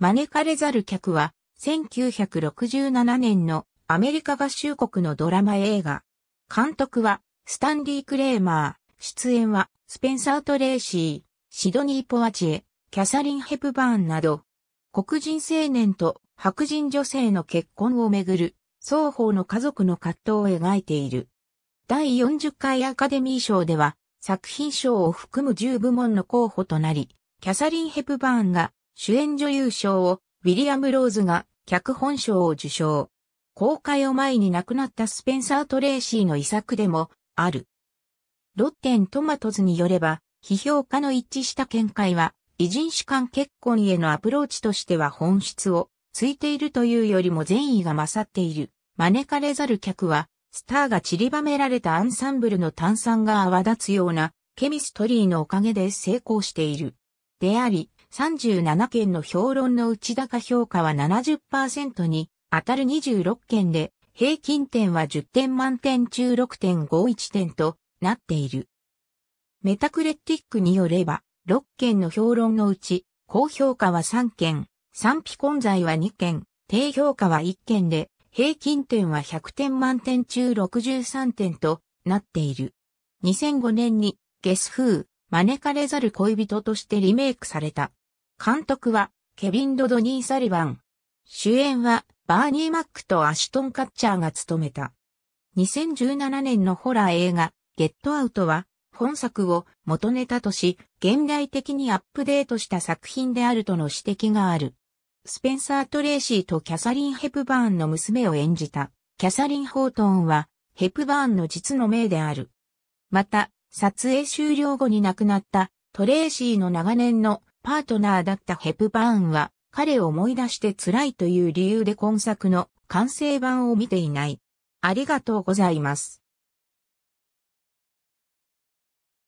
招かれざる客は、1967年のアメリカ合衆国のドラマ映画。監督は、スタンリー・クレーマー。出演は、スペンサー・トレーシー、シドニー・ポワチエ、キャサリン・ヘプバーンなど、黒人青年と白人女性の結婚をめぐる、双方の家族の葛藤を描いている。第40回アカデミー賞では、作品賞を含む10部門の候補となり、キャサリン・ヘプバーンが主演女優賞をウィリアム・ローズが脚本賞を受賞。公開を前に亡くなったスペンサー・トレーシーの遺作でもある。ロッテントマトズによれば、批評家の一致した見解は、異人種間結婚へのアプローチとしては本質をついているというよりも善意が勝っている。招かれざる客は、スターが散りばめられたアンサンブルの炭酸が泡立つようなケミストリーのおかげで成功している。であり、37件の評論の内高評価は70%に当たる26件で、平均点は10点満点中6.51点となっている。メタクレティックによれば、6件の評論のうち、高評価は3件、賛否混在は2件、低評価は1件で、平均点は100点満点中63点となっている。2005年にゲス風、招かれざる恋人としてリメイクされた。監督は、ケビン・ドドニー・サリバン。主演は、バーニー・マックとアシュトン・カッチャーが務めた。2017年のホラー映画、ゲットアウトは、本作を元ネタとし、現代的にアップデートした作品であるとの指摘がある。スペンサー・トレーシーとキャサリン・ヘプバーンの娘を演じた、キャサリン・ホートンは、ヘプバーンの実の命である。また、撮影終了後に亡くなった、トレーシーの長年のパートナーだったヘプバーンは、彼を思い出して辛いという理由で今作の完成版を見ていない。ありがとうございます。